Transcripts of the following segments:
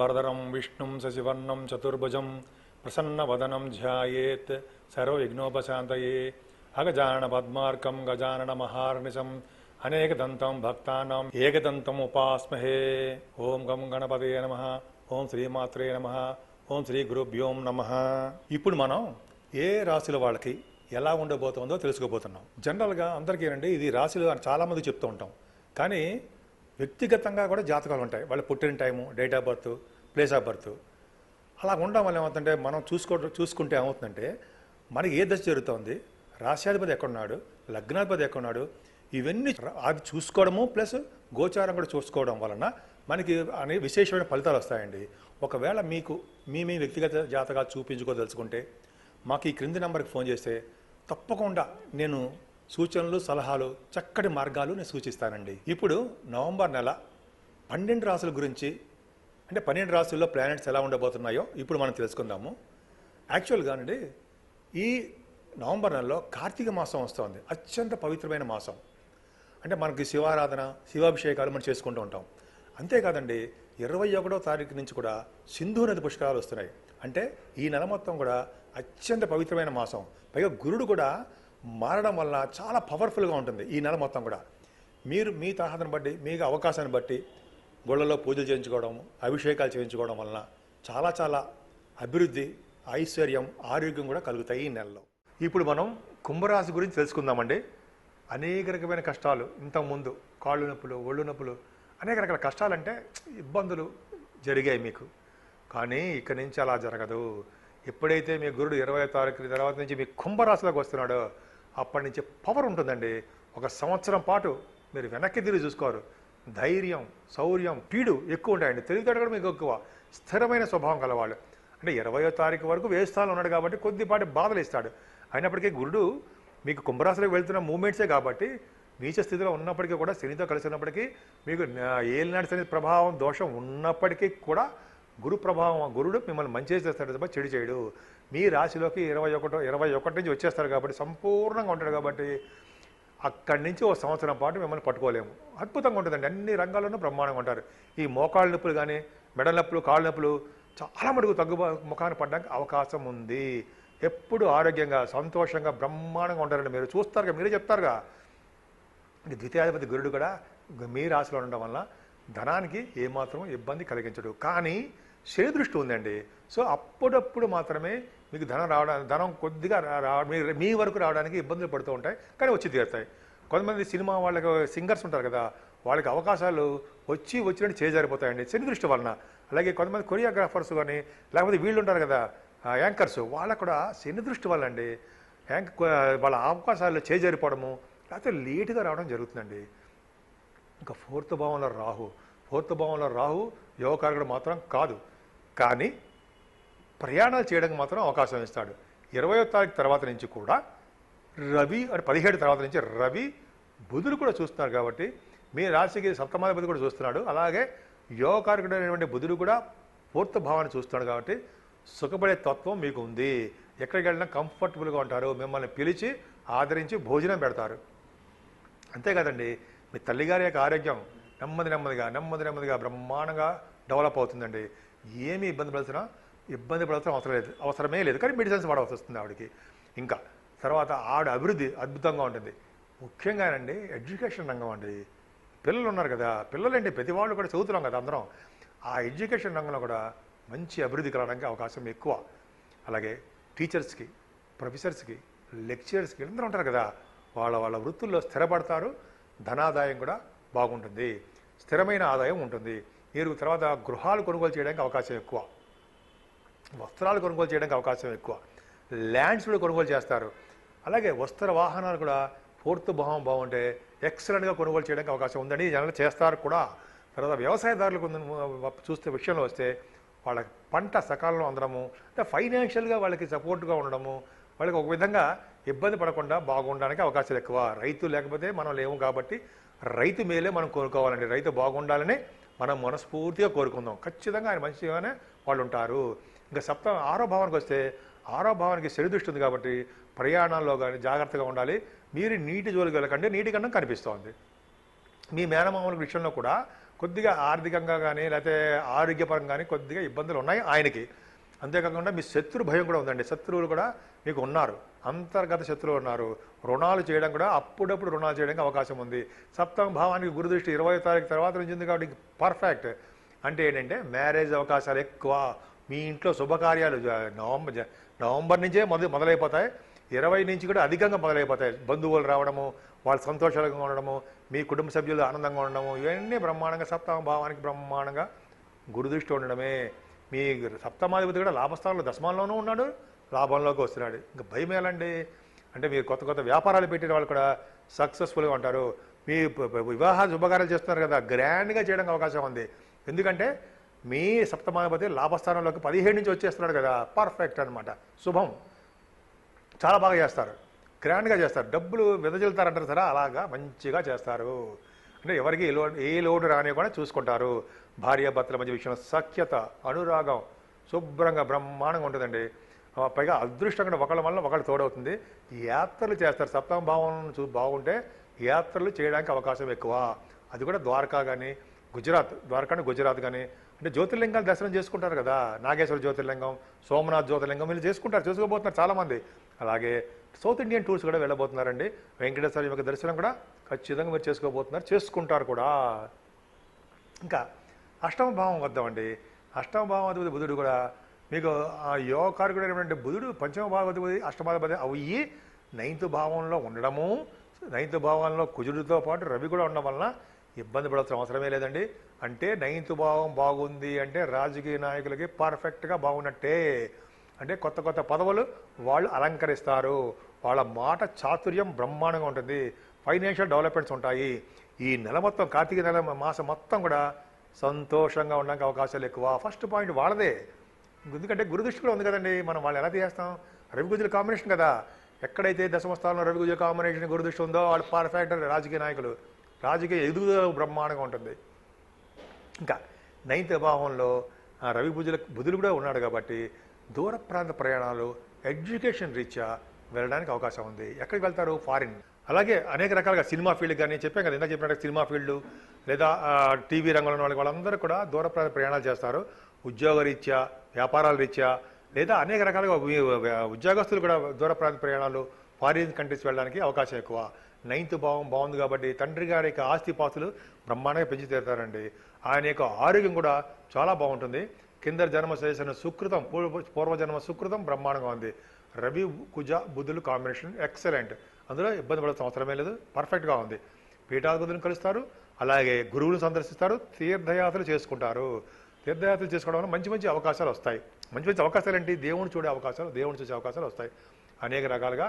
వరదరం విష్ణుం శశివర్ణం చతుర్భుజం ప్రసన్నవదనం ధ్యాయేత్ సర్వవిఘ్నోపశాంతయే అగజాన పద్మార్కం గజానన మహార్నిశం అనేకదంతం భక్తానాం ఏకదంతం ఉపాస్మహే ఓం గం గణపతే నమ ఓం శ్రీమాత్రే నమ ఓం శ్రీ గురుభ్యోం నమ ఇప్పుడు మనం ఏ రాశుల వాళ్ళకి ఎలా ఉండబోతుందో తెలుసుకోబోతున్నాం జనరల్గా అందరికీ అండి ఇది రాశులు చాలామంది చెప్తూ ఉంటాం కానీ వ్యక్తిగతంగా కూడా జాతకాలు ఉంటాయి వాళ్ళు పుట్టిన time date of birth place of birth అలా ఉండడం వల్ల ఏమవుతుందంటే మనం చూసుకో చూసుకుంటే ఏమవుతుందంటే మనకి ఏ దశ జరుగుతుంది రాశ్యాధిపతి ఎక్కడున్నాడు లగ్నాధిపతి ఎక్కడున్నాడు ఇవన్నీ అవి చూసుకోవడము ప్లస్ గోచారం కూడా చూసుకోవడం వలన మనకి అనే విశేషమైన ఫలితాలు వస్తాయండి ఒకవేళ మీకు మీ మీ వ్యక్తిగత జాతకాలు చూపించుకోదలుచుకుంటే మాకు ఈ క్రింది నెంబర్కి ఫోన్ చేస్తే తప్పకుండా నేను సూచనలు సలహాలు చక్కటి మార్గాలు నేను సూచిస్తానండి ఇప్పుడు నవంబర్ నెల పన్నెండు రాసుల గురించి అంటే పన్నెండు రాసుల్లో ప్లానెట్స్ ఎలా ఉండబోతున్నాయో ఇప్పుడు మనం తెలుసుకుందాము యాక్చువల్గానండి ఈ నవంబర్ నెలలో కార్తీక మాసం వస్తుంది అత్యంత పవిత్రమైన మాసం అంటే మనకి శివారాధన శివాభిషేకాలు మనం చేసుకుంటూ ఉంటాం అంతేకాదండి ఇరవై ఒకటో తారీఖు నుంచి కూడా సింధు నది పుష్కరాలు వస్తున్నాయి అంటే ఈ నెల మొత్తం కూడా అత్యంత పవిత్రమైన మాసం పైగా గురుడు కూడా మారడం వలన చాలా పవర్ఫుల్గా ఉంటుంది ఈ నెల మొత్తం కూడా మీరు మీ తరహాను బట్టి మీకు అవకాశాన్ని బట్టి గుళ్ళలో పూజలు చేయించుకోవడం అభిషేకాలు చేయించుకోవడం వలన చాలా చాలా అభివృద్ధి ఐశ్వర్యం ఆరోగ్యం కూడా కలుగుతాయి ఈ నెలలో ఇప్పుడు మనం కుంభరాశి గురించి తెలుసుకుందామండి అనేక రకమైన కష్టాలు ఇంతకుముందు కాళ్ళు నొప్పులు ఒళ్ళు నొప్పులు అనేక రకాల కష్టాలంటే ఇబ్బందులు జరిగాయి మీకు కానీ ఇక్కడి నుంచి అలా జరగదు ఎప్పుడైతే మీ గురుడు ఇరవై తారీఖు తర్వాత నుంచి మీ కుంభరాశిలోకి వస్తున్నాడో అప్పటి నుంచి పవర్ ఉంటుందండి ఒక సంవత్సరం పాటు మీరు వెనక్కి తిరిగి చూసుకోరు ధైర్యం శౌర్యం పీడు ఎక్కువ ఉంటాయండి తెలివితేట కూడా మీకు ఎక్కువ స్థిరమైన స్వభావం గలవాళ్ళు అంటే ఇరవయో తారీఖు వరకు వేస్తాలు ఉన్నాడు కాబట్టి కొద్దిపాటి బాధలు ఇస్తాడు అయినప్పటికీ గురుడు మీకు కుంభరాశిలోకి వెళ్తున్న మూమెంట్సే కాబట్టి నీచ స్థితిలో ఉన్నప్పటికీ కూడా శనితో కలిసి ఉన్నప్పటికీ మీకు ఏలినాడు శని ప్రభావం దోషం ఉన్నప్పటికీ కూడా గురు ప్రభావం గురుడు మిమ్మల్ని మంచి చేస్తాడు తప్ప చెడు చేయడు మీ రాశిలోకి ఇరవై ఒకటో ఇరవై ఒకటి నుంచి వచ్చేస్తారు కాబట్టి సంపూర్ణంగా ఉంటాడు కాబట్టి అక్కడి నుంచి ఓ సంవత్సరం పాటు మిమ్మల్ని పట్టుకోలేము అద్భుతంగా ఉంటుందండి అన్ని రంగాల్లోనూ బ్రహ్మాండంగా ఉంటారు ఈ మోకాళ్ళ నొప్పులు కానీ మెడ నొప్పులు కాళ్ళ నొప్పులు చాలా మటుకు తగ్గు ముఖాన్ని పడడానికి అవకాశం ఉంది ఎప్పుడు ఆరోగ్యంగా సంతోషంగా బ్రహ్మాండంగా ఉంటారండి మీరు చూస్తారుగా మీరే చెప్తారుగా ద్వితీయాధిపతి గురుడు కూడా మీ రాశిలో ఉండడం వల్ల ధనానికి ఏమాత్రం ఇబ్బంది కలిగించడు కానీ దృష్టి ఉందండి సో అప్పుడప్పుడు మాత్రమే మీకు ధనం రావడానికి ధనం కొద్దిగా మీరు మీ వరకు రావడానికి ఇబ్బందులు పడుతూ ఉంటాయి కానీ వచ్చి తీరుతాయి కొంతమంది సినిమా వాళ్ళకి సింగర్స్ ఉంటారు కదా వాళ్ళకి అవకాశాలు వచ్చి వచ్చినట్టు చేజారిపోతాయండి శని దృష్టి వలన అలాగే కొంతమంది కొరియోగ్రాఫర్స్ కానీ లేకపోతే వీళ్ళు ఉంటారు కదా యాంకర్స్ వాళ్ళకు కూడా శని దృష్టి వల్ల అండి యాంక వాళ్ళ అవకాశాలు చేజారిపోవడము లేకపోతే లేటుగా రావడం జరుగుతుందండి ఇంకా ఫోర్త్ భావంలో రాహు ఫోర్త్ భావంలో రాహు యోగకారుడు మాత్రం కాదు కానీ ప్రయాణాలు చేయడానికి మాత్రం అవకాశం ఇస్తాడు ఇరవయో తారీఖు తర్వాత నుంచి కూడా రవి అంటే పదిహేడు తర్వాత నుంచి రవి బుధుడు కూడా చూస్తున్నారు కాబట్టి మీ రాశికి బుధి కూడా చూస్తున్నాడు అలాగే యోగకారకుడు అనేటువంటి బుధుడు కూడా పూర్త భావాన్ని చూస్తున్నాడు కాబట్టి సుఖపడే తత్వం మీకు ఉంది ఎక్కడికి వెళ్ళినా కంఫర్టబుల్గా ఉంటారు మిమ్మల్ని పిలిచి ఆదరించి భోజనం పెడతారు అంతే కదండి మీ తల్లిగారి యొక్క ఆరోగ్యం నెమ్మది నెమ్మదిగా నెమ్మది నెమ్మదిగా బ్రహ్మాండంగా డెవలప్ అవుతుందండి ఏమీ ఇబ్బంది పడాల్సిన ఇబ్బంది పడాల్సిన అవసరం లేదు అవసరమే లేదు కానీ మెడిసిన్స్ వాడవలసి వస్తుంది ఆవిడకి ఇంకా తర్వాత ఆవిడ అభివృద్ధి అద్భుతంగా ఉంటుంది ముఖ్యంగానండి ఎడ్యుకేషన్ రంగం అండి పిల్లలు ఉన్నారు కదా పిల్లలండి ప్రతి వాళ్ళు కూడా చదువుతున్నాం కదా అందరం ఆ ఎడ్యుకేషన్ రంగంలో కూడా మంచి అభివృద్ధి కలడానికి అవకాశం ఎక్కువ అలాగే టీచర్స్కి ప్రొఫెసర్స్కి లెక్చరర్స్కి అందరూ ఉంటారు కదా వాళ్ళ వాళ్ళ వృత్తుల్లో స్థిరపడతారు ధనాదాయం కూడా బాగుంటుంది స్థిరమైన ఆదాయం ఉంటుంది మీరు తర్వాత గృహాలు కొనుగోలు చేయడానికి అవకాశం ఎక్కువ వస్త్రాలు కొనుగోలు చేయడానికి అవకాశం ఎక్కువ ల్యాండ్స్ కూడా కొనుగోలు చేస్తారు అలాగే వస్త్ర వాహనాలు కూడా పూర్తి భావం బాగుంటే ఎక్సలెంట్గా కొనుగోలు చేయడానికి అవకాశం ఉందని జనాలు చేస్తారు కూడా తర్వాత వ్యవసాయదారులకు చూస్తే విషయంలో వస్తే వాళ్ళ పంట సకాలంలో అందడము అంటే ఫైనాన్షియల్గా వాళ్ళకి సపోర్ట్గా ఉండడము వాళ్ళకి ఒక విధంగా ఇబ్బంది పడకుండా బాగుండడానికి అవకాశాలు ఎక్కువ రైతు లేకపోతే మనం లేము కాబట్టి రైతు మేలే మనం కోరుకోవాలండి రైతు బాగుండాలని మనం మనస్ఫూర్తిగా కోరుకుందాం ఖచ్చితంగా ఆయన మంచిగానే వాళ్ళు ఉంటారు ఇంకా సప్త ఆరో భావానికి వస్తే ఆరో భావానికి దృష్టి ఉంది కాబట్టి ప్రయాణాల్లో కానీ జాగ్రత్తగా ఉండాలి మీరు నీటి జోలికి వెళ్ళకండి నీటి కన్నా కనిపిస్తోంది మీ మేనమామల విషయంలో కూడా కొద్దిగా ఆర్థికంగా కానీ లేకపోతే ఆరోగ్యపరంగా కానీ కొద్దిగా ఇబ్బందులు ఉన్నాయి ఆయనకి అంతేకాకుండా మీ శత్రు భయం కూడా ఉందండి శత్రువులు కూడా మీకు ఉన్నారు అంతర్గత శత్రువులు ఉన్నారు రుణాలు చేయడం కూడా అప్పుడప్పుడు రుణాలు చేయడానికి అవకాశం ఉంది సప్తమ భావానికి గురుదృష్టి ఇరవై తారీఖు తర్వాత నుంచి ఉంది కాబట్టి పర్ఫెక్ట్ అంటే ఏంటంటే మ్యారేజ్ అవకాశాలు ఎక్కువ మీ ఇంట్లో శుభకార్యాలు నవంబర్ నవంబర్ నుంచే మొదలు మొదలైపోతాయి ఇరవై నుంచి కూడా అధికంగా మొదలైపోతాయి బంధువులు రావడము వాళ్ళు సంతోషాలుగా ఉండడము మీ కుటుంబ సభ్యులు ఆనందంగా ఉండడము ఇవన్నీ బ్రహ్మాండంగా సప్తమ భావానికి బ్రహ్మాండంగా గురుదృష్టి ఉండడమే మీ సప్తమాధిపతి కూడా లాభస్థానంలో దశమాల్లోనూ ఉన్నాడు లాభంలోకి వస్తున్నాడు ఇంకా భయం ఏలండి అంటే మీరు కొత్త కొత్త వ్యాపారాలు పెట్టిన వాళ్ళు కూడా సక్సెస్ఫుల్గా ఉంటారు మీ వివాహ శుభకార్యాలు చేస్తున్నారు కదా గ్రాండ్గా చేయడానికి అవకాశం ఉంది ఎందుకంటే మీ సప్తమాధిపతి లాభస్థానంలోకి పదిహేడు నుంచి వచ్చేస్తున్నాడు కదా పర్ఫెక్ట్ అనమాట శుభం చాలా బాగా చేస్తారు గ్రాండ్గా చేస్తారు డబ్బులు అంటారు సరే అలాగా మంచిగా చేస్తారు అంటే ఎవరికి ఏ లోటు ఏ లోడ్ రాని కూడా చూసుకుంటారు భర్తల మధ్య విషయంలో సఖ్యత అనురాగం శుభ్రంగా బ్రహ్మాండంగా ఉంటుందండి పైగా అదృష్టం ఒకళ్ళ వల్ల ఒకళ్ళు తోడవుతుంది యాత్రలు చేస్తారు సప్తమ భావం చూ బాగుంటే యాత్రలు చేయడానికి అవకాశం ఎక్కువ అది కూడా ద్వారకా కానీ గుజరాత్ ద్వారకా గుజరాత్ కానీ అంటే జ్యోతిర్లింగాలు దర్శనం చేసుకుంటారు కదా నాగేశ్వర జ్యోతిర్లింగం సోమనాథ్ జ్యోతిర్లింగం వీళ్ళు చేసుకుంటారు చేసుకోబోతున్నారు చాలామంది అలాగే సౌత్ ఇండియన్ టూర్స్ కూడా వెళ్ళబోతున్నారండి వెంకటేశ్వర యొక్క దర్శనం కూడా ఖచ్చితంగా మీరు చేసుకోబోతున్నారు చేసుకుంటారు కూడా ఇంకా అష్టమ భావం వద్దామండి అష్టమ భావం అధిపతి బుధుడు కూడా మీకు యోగకారకుడైనటువంటి బుధుడు పంచమ భావాధిపతి అష్టమాధిపతి అవి నైన్త్ భావంలో ఉండడము నైన్త్ భావంలో కుజుడితో పాటు రవి కూడా ఉండడం వలన ఇబ్బంది పడాల్సిన అవసరమే లేదండి అంటే నైన్త్ భావం బాగుంది అంటే రాజకీయ నాయకులకి పర్ఫెక్ట్గా బాగున్నట్టే అంటే కొత్త కొత్త పదవులు వాళ్ళు అలంకరిస్తారు వాళ్ళ మాట చాతుర్యం బ్రహ్మాండంగా ఉంటుంది ఫైనాన్షియల్ డెవలప్మెంట్స్ ఉంటాయి ఈ నెల మొత్తం కార్తీక నెల మాసం మొత్తం కూడా సంతోషంగా ఉండడానికి అవకాశాలు ఎక్కువ ఫస్ట్ పాయింట్ వాళ్ళదే ఎందుకంటే గురుదృష్టిలో ఉంది కదండి మనం వాళ్ళు ఎలా తీసేస్తాం రవిగుజుల కాంబినేషన్ కదా ఎక్కడైతే దశమస్థానంలో స్థానంలో రవిగుజుల కాంబినేషన్ గురుదృష్టి ఉందో వాళ్ళు పర్ఫెక్ట్ రాజకీయ నాయకులు రాజకీయ ఎదుగుదల బ్రహ్మాండంగా ఉంటుంది ఇంకా నైన్త్ భావంలో రవి బుజుల బుధులు కూడా ఉన్నాడు కాబట్టి దూర ప్రాంత ప్రయాణాలు ఎడ్యుకేషన్ రీత్యా వెళ్ళడానికి అవకాశం ఉంది ఎక్కడికి వెళ్తారు ఫారిన్ అలాగే అనేక రకాలుగా సినిమా ఫీల్డ్ కానీ చెప్పాను కదా ఇందాక చెప్పినట్టు సినిమా ఫీల్డ్ లేదా టీవీ రంగంలో వాళ్ళకి వాళ్ళందరూ కూడా దూర ప్రాంత ప్రయాణాలు చేస్తారు ఉద్యోగ రీత్యా వ్యాపారాల రీత్యా లేదా అనేక రకాలుగా ఉద్యోగస్తులు కూడా దూర ప్రాంత ప్రయాణాలు ఫారిన్ కంట్రీస్ వెళ్ళడానికి అవకాశం ఎక్కువ నైన్త్ భావం బాగుంది కాబట్టి తండ్రి గారి యొక్క పాస్తులు బ్రహ్మాండంగా పెంచి తీరుతారండి ఆయన యొక్క ఆరోగ్యం కూడా చాలా బాగుంటుంది కింద జన్మ చేసిన సుకృతం పూర్వ పూర్వజన్మ సుకృతం బ్రహ్మాండంగా ఉంది రవి కుజ బుద్ధులు కాంబినేషన్ ఎక్సలెంట్ అందులో ఇబ్బంది పడే అవసరమే లేదు పర్ఫెక్ట్గా ఉంది పీఠాధిపతులను కలుస్తారు అలాగే గురువులు సందర్శిస్తారు తీర్థయాత్రలు చేసుకుంటారు తీర్థయాత్రలు చేసుకోవడం వల్ల మంచి మంచి అవకాశాలు వస్తాయి మంచి మంచి అవకాశాలు ఏంటి దేవుని చూడే అవకాశాలు దేవుని చూసే అవకాశాలు వస్తాయి అనేక రకాలుగా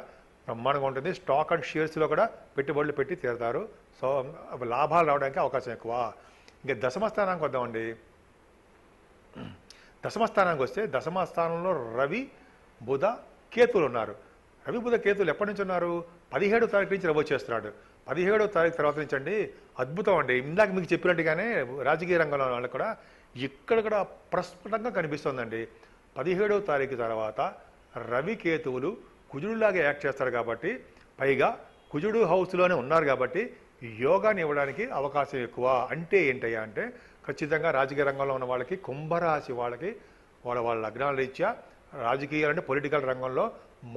బ్రహ్మాండంగా ఉంటుంది స్టాక్ అండ్ షేర్స్లో కూడా పెట్టుబడులు పెట్టి తీరుతారు సో లాభాలు రావడానికి అవకాశం ఎక్కువ ఇంకా దశమ వద్దామండి దశమ వస్తే దశమ స్థానంలో రవి బుధ కేతులు ఉన్నారు రవి బుధ కేతులు ఎప్పటి నుంచి ఉన్నారు పదిహేడో తారీఖు నుంచి రవి వచ్చేస్తున్నాడు పదిహేడో తారీఖు తర్వాత నుంచి అండి అద్భుతం అండి ఇందాక మీకు చెప్పినట్టుగానే రాజకీయ రంగంలో వాళ్ళు కూడా ఇక్కడ కూడా ప్రస్ఫుటంగా కనిపిస్తుందండి పదిహేడో తారీఖు తర్వాత రవికేతువులు కుజుడులాగా యాక్ట్ చేస్తారు కాబట్టి పైగా కుజుడు హౌస్లోనే ఉన్నారు కాబట్టి యోగాని ఇవ్వడానికి అవకాశం ఎక్కువ అంటే ఏంటయ్యా అంటే ఖచ్చితంగా రాజకీయ రంగంలో ఉన్న వాళ్ళకి కుంభరాశి వాళ్ళకి వాళ్ళ వాళ్ళ లగ్నాల రీత్యా రాజకీయాలు అంటే పొలిటికల్ రంగంలో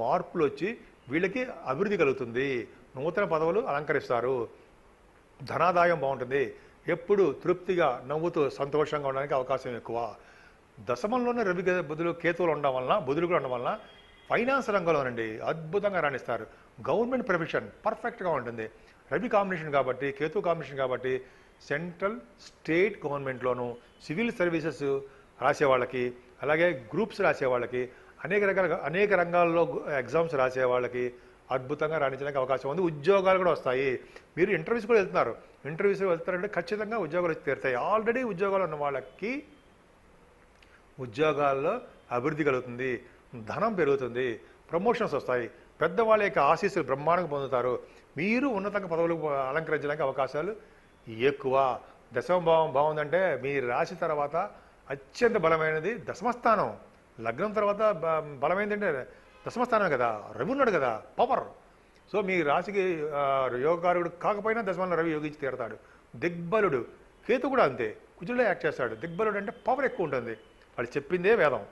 మార్పులు వచ్చి వీళ్ళకి అభివృద్ధి కలుగుతుంది నూతన పదవులు అలంకరిస్తారు ధనాదాయం బాగుంటుంది ఎప్పుడు తృప్తిగా నవ్వుతూ సంతోషంగా ఉండడానికి అవకాశం ఎక్కువ దశమంలోనే రవి బుధులు కేతువులు ఉండడం వలన బుధులు కూడా ఉండడం వలన ఫైనాన్స్ రంగంలోనండి అద్భుతంగా రాణిస్తారు గవర్నమెంట్ ప్రొఫెషన్ పర్ఫెక్ట్గా ఉంటుంది రవి కాంబినేషన్ కాబట్టి కేతు కాంబినేషన్ కాబట్టి సెంట్రల్ స్టేట్ గవర్నమెంట్లోను సివిల్ సర్వీసెస్ రాసే వాళ్ళకి అలాగే గ్రూప్స్ రాసే వాళ్ళకి అనేక రకాల అనేక రంగాల్లో ఎగ్జామ్స్ రాసే వాళ్ళకి అద్భుతంగా రాణించడానికి అవకాశం ఉంది ఉద్యోగాలు కూడా వస్తాయి మీరు ఇంటర్వ్యూస్ కూడా వెళ్తున్నారు ఇంటర్వ్యూస్ వెళ్తున్నారంటే ఖచ్చితంగా ఉద్యోగాలు తీరుతాయి ఆల్రెడీ ఉద్యోగాలు ఉన్న వాళ్ళకి ఉద్యోగాల్లో అభివృద్ధి కలుగుతుంది ధనం పెరుగుతుంది ప్రమోషన్స్ వస్తాయి పెద్దవాళ్ళ యొక్క ఆశీస్సులు బ్రహ్మాండంగా పొందుతారు మీరు ఉన్నతంగా పదవులు అలంకరించడానికి అవకాశాలు ఎక్కువ దశమభావం బాగుందంటే మీ రాశి తర్వాత అత్యంత బలమైనది దశమస్థానం లగ్నం తర్వాత బలమైనది అంటే దశమస్థానం కదా రవి ఉన్నాడు కదా పవర్ సో మీ రాశికి యోగకారుడు కాకపోయినా దశమంలో రవి యోగించి తీరతాడు దిగ్బలుడు కేతు కూడా అంతే కుజుడులో యాక్ట్ చేస్తాడు దిగ్బలుడు అంటే పవర్ ఎక్కువ ఉంటుంది వాళ్ళు చెప్పిందే వేదం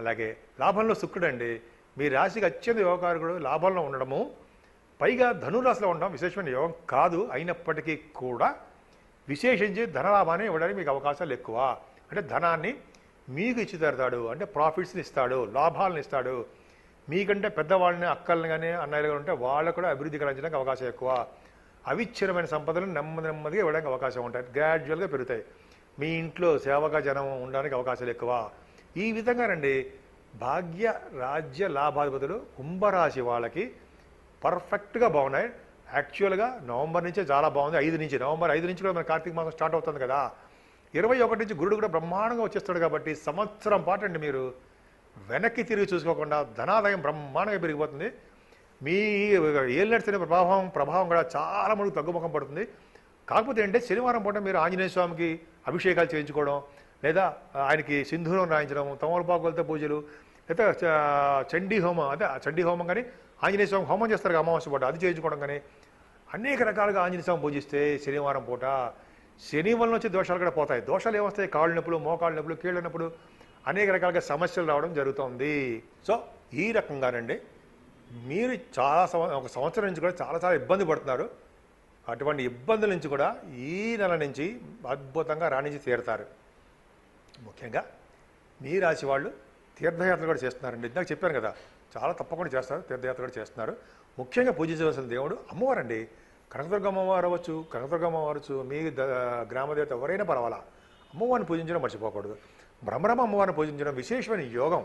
అలాగే లాభంలో శుక్రుడు అండి మీ రాశికి అత్యంత యోగకారకుడు లాభంలో ఉండడము పైగా ధనురాశిలో ఉండడం విశేషమైన యోగం కాదు అయినప్పటికీ కూడా విశేషించి ధనలాభాన్ని ఇవ్వడానికి మీకు అవకాశాలు ఎక్కువ అంటే ధనాన్ని మీకు ఇచ్చి తడతాడు అంటే ప్రాఫిట్స్ని ఇస్తాడు లాభాలను ఇస్తాడు మీకంటే పెద్దవాళ్ళని అక్కల్ని కానీ అన్నయ్యలు కానీ ఉంటే వాళ్ళకు కూడా అభివృద్ధి కలిగించడానికి అవకాశం ఎక్కువ అవిచ్ఛిన్నమైన సంపదలు నెమ్మది నెమ్మదిగా ఇవ్వడానికి అవకాశం ఉంటాయి గ్రాడ్యువల్గా పెరుగుతాయి మీ ఇంట్లో సేవగా జనం ఉండడానికి అవకాశాలు ఎక్కువ ఈ విధంగా రండి భాగ్య రాజ్య లాభాధిపతులు కుంభరాశి వాళ్ళకి పర్ఫెక్ట్గా బాగున్నాయి యాక్చువల్గా నవంబర్ నుంచే చాలా బాగుంది ఐదు నుంచి నవంబర్ ఐదు నుంచి కూడా మన కార్తీక మాసం స్టార్ట్ అవుతుంది కదా ఇరవై ఒకటి నుంచి గురుడు కూడా బ్రహ్మాండంగా వచ్చేస్తాడు కాబట్టి సంవత్సరం పాటు అండి మీరు వెనక్కి తిరిగి చూసుకోకుండా ధనాదాయం బ్రహ్మాండంగా పెరిగిపోతుంది మీ ఏలినట్స్ ప్రభావం ప్రభావం కూడా చాలా మనకు తగ్గుముఖం పడుతుంది కాకపోతే ఏంటంటే శనివారం పూట మీరు ఆంజనేయ స్వామికి అభిషేకాలు చేయించుకోవడం లేదా ఆయనకి సింధూరం రాయించడం తమలపాకులతో పూజలు లేదా చండీ హోమం అదే చండీ హోమం కానీ ఆంజనేయ స్వామి హోమం చేస్తారు అమావాస్య పూట అది చేయించుకోవడం కానీ అనేక రకాలుగా ఆంజనేయ స్వామి పూజిస్తే శనివారం పూట శని నుంచి దోషాలు కూడా పోతాయి దోషాలు ఏమొస్తాయి కాళ్ళు నొప్పులు మోకాళ్ళు నొప్పులు కీళ్ళ నొప్పులు అనేక రకాలుగా సమస్యలు రావడం జరుగుతుంది సో ఈ రకంగానండి మీరు చాలా ఒక సంవత్సరం నుంచి కూడా చాలా చాలా ఇబ్బంది పడుతున్నారు అటువంటి ఇబ్బందుల నుంచి కూడా ఈ నెల నుంచి అద్భుతంగా రాణించి తీరుతారు ముఖ్యంగా మీ రాశి వాళ్ళు తీర్థయాత్రలు కూడా చేస్తున్నారండి ఇందాక చెప్పాను కదా చాలా తప్పకుండా చేస్తారు తీర్థయాత్ర కూడా చేస్తున్నారు ముఖ్యంగా పూజించవలసిన దేవుడు అమ్మవారండి కనకదుర్గ అమ్మవారు అవ్వచ్చు కనకదుర్గ అమ్మవారు మీ గ్రామదేవత ఎవరైనా పర్వాలా అమ్మవారిని పూజించడం మర్చిపోకూడదు బ్రహ్మరమ అమ్మవారిని పూజించడం విశేషమైన యోగం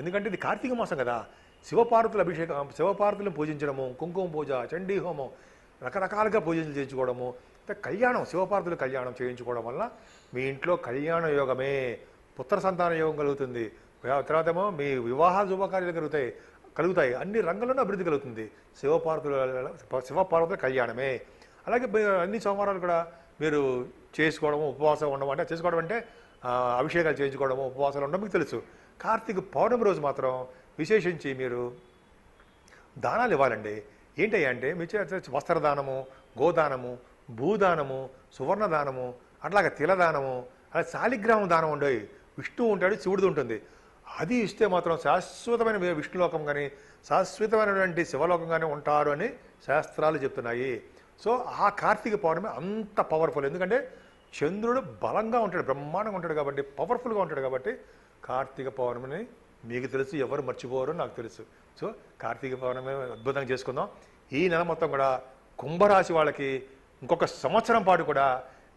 ఎందుకంటే ఇది కార్తీక మాసం కదా శివపార్వతుల అభిషేకం శివపార్వతులను పూజించడము కుంకుమ పూజ చండీ హోమం రకరకాలుగా పూజలు చేయించుకోవడము కళ్యాణం శివపార్థులు కళ్యాణం చేయించుకోవడం వల్ల మీ ఇంట్లో కళ్యాణ యోగమే పుత్ర సంతాన యోగం కలుగుతుంది తర్వాత ఏమో మీ వివాహ శుభకార్యాలు కలుగుతాయి కలుగుతాయి అన్ని రంగంలోనూ అభివృద్ధి కలుగుతుంది శివపార్థుల శివపార్వతుల కళ్యాణమే అలాగే అన్ని సోమవారాలు కూడా మీరు చేసుకోవడం ఉపవాసం ఉండడం అంటే చేసుకోవడం అంటే అభిషేకాలు చేయించుకోవడము ఉపవాసాలు ఉండడం మీకు తెలుసు కార్తీక పౌర్ణమి రోజు మాత్రం విశేషించి మీరు దానాలు ఇవ్వాలండి ఏంటంటే అంటే మీ వస్త్రదానము గోదానము భూదానము సువర్ణదానము అట్లాగ తిలదానము అలాగే శాలిగ్రామ దానం ఉండేవి విష్ణువు ఉంటాడు శివుడిది ఉంటుంది అది ఇస్తే మాత్రం శాశ్వతమైన విష్ణులోకం కానీ శాశ్వతమైనటువంటి శివలోకం కానీ ఉంటారు అని శాస్త్రాలు చెప్తున్నాయి సో ఆ కార్తీక పౌర్ణమి అంత పవర్ఫుల్ ఎందుకంటే చంద్రుడు బలంగా ఉంటాడు బ్రహ్మాండంగా ఉంటాడు కాబట్టి పవర్ఫుల్గా ఉంటాడు కాబట్టి కార్తీక పౌర్ణమిని మీకు తెలుసు ఎవరు మర్చిపోరు నాకు తెలుసు సో కార్తీక పౌర్ణమి అద్భుతంగా చేసుకుందాం ఈ నెల మొత్తం కూడా కుంభరాశి వాళ్ళకి ఇంకొక సంవత్సరం పాటు కూడా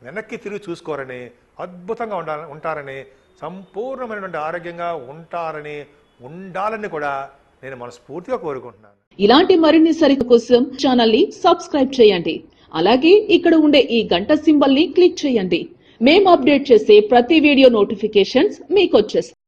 వెనక్కి తిరిగి చూసుకోరని అద్భుతంగా ఉండాల ఉంటారని సంపూర్ణమైనటువంటి ఆరోగ్యంగా ఉంటారని ఉండాలని కూడా నేను మనస్ఫూర్తిగా కోరుకుంటున్నాను ఇలాంటి మరిన్ని సరిత కోసం ఛానల్ ని సబ్స్క్రైబ్ చేయండి అలాగే ఇక్కడ ఉండే ఈ గంట సింబల్ ని క్లిక్ చేయండి మేము అప్డేట్ చేసే ప్రతి వీడియో నోటిఫికేషన్స్ మీకు వచ్చేస్తాయి